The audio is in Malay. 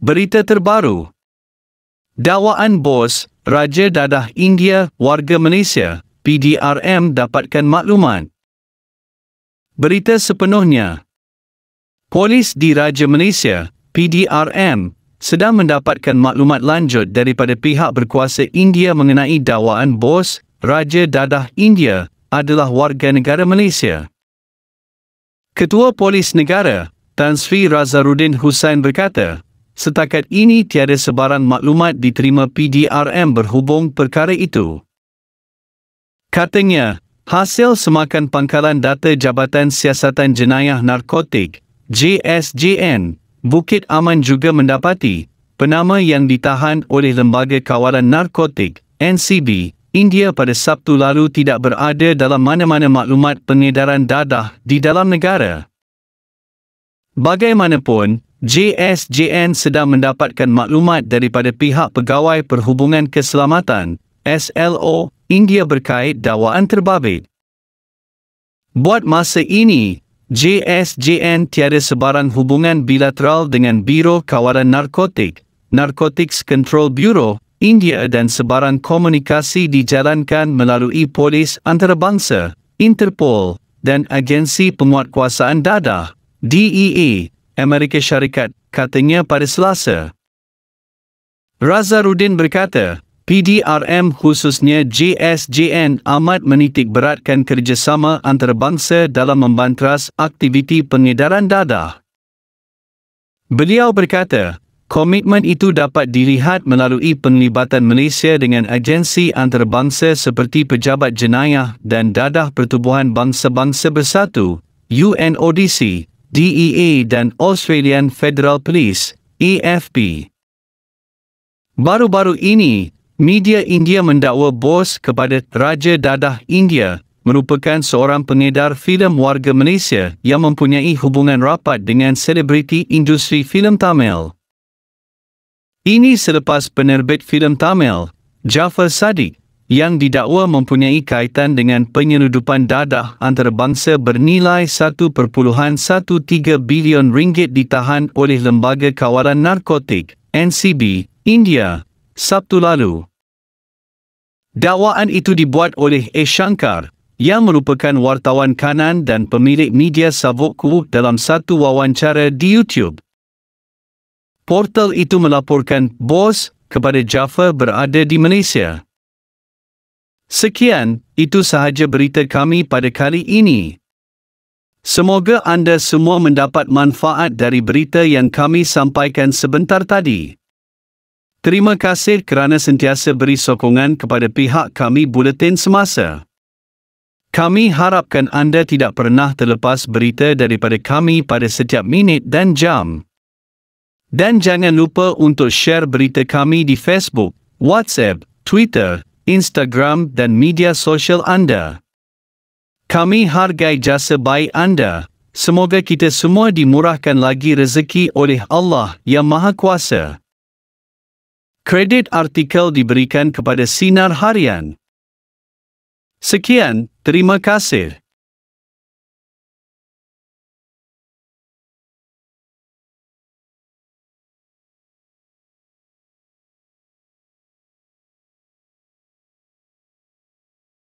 Berita terbaru. Dakwaan bos, Raja Dadah India, warga Malaysia, PDRM dapatkan maklumat. Berita sepenuhnya. Polis di Raja Malaysia, PDRM, sedang mendapatkan maklumat lanjut daripada pihak berkuasa India mengenai dakwaan bos, Raja Dadah India, adalah warga negara Malaysia. Ketua Polis Negara, Tan Sri Razaruddin Hussein berkata, Setakat ini tiada sebaran maklumat diterima PDRM berhubung perkara itu. Katanya, hasil semakan pangkalan data Jabatan Siasatan Jenayah Narkotik, JSJN, Bukit Aman juga mendapati penama yang ditahan oleh Lembaga Kawalan Narkotik, NCB, India pada Sabtu lalu tidak berada dalam mana-mana maklumat pengedaran dadah di dalam negara. Bagaimanapun, JSJN sedang mendapatkan maklumat daripada pihak Pegawai Perhubungan Keselamatan, SLO, India berkait dakwaan terbabit. Buat masa ini, JSJN tiada sebarang hubungan bilateral dengan Biro Kawalan Narkotik, Narcotics Control Bureau, India dan sebarang komunikasi dijalankan melalui polis antarabangsa, Interpol, dan Agensi Penguatkuasaan Dadah, DEA, Amerika Syarikat, katanya pada Selasa. Razarudin berkata, PDRM khususnya JSJN amat menitik beratkan kerjasama antarabangsa dalam membantras aktiviti pengedaran dadah. Beliau berkata, komitmen itu dapat dilihat melalui penglibatan Malaysia dengan agensi antarabangsa seperti Pejabat Jenayah dan Dadah Pertubuhan Bangsa-Bangsa Bersatu, UNODC, DEA dan Australian Federal Police, AFP. E Baru-baru ini, media India mendakwa bos kepada Raja Dadah India merupakan seorang pengedar filem warga Malaysia yang mempunyai hubungan rapat dengan selebriti industri filem Tamil. Ini selepas penerbit filem Tamil, Jafar Sadiq, yang didakwa mempunyai kaitan dengan penyeludupan dadah antarabangsa bernilai 1.13 bilion ringgit ditahan oleh Lembaga Kawalan Narkotik, NCB, India, Sabtu lalu. Dakwaan itu dibuat oleh A. Shankar, yang merupakan wartawan kanan dan pemilik media Savoku dalam satu wawancara di YouTube. Portal itu melaporkan bos kepada Jaffa berada di Malaysia. Sekian, itu sahaja berita kami pada kali ini. Semoga anda semua mendapat manfaat dari berita yang kami sampaikan sebentar tadi. Terima kasih kerana sentiasa beri sokongan kepada pihak kami buletin semasa. Kami harapkan anda tidak pernah terlepas berita daripada kami pada setiap minit dan jam. Dan jangan lupa untuk share berita kami di Facebook, WhatsApp, Twitter Instagram dan media sosial anda. Kami hargai jasa baik anda. Semoga kita semua dimurahkan lagi rezeki oleh Allah Yang Maha Kuasa. Kredit artikel diberikan kepada Sinar Harian. Sekian, terima kasih.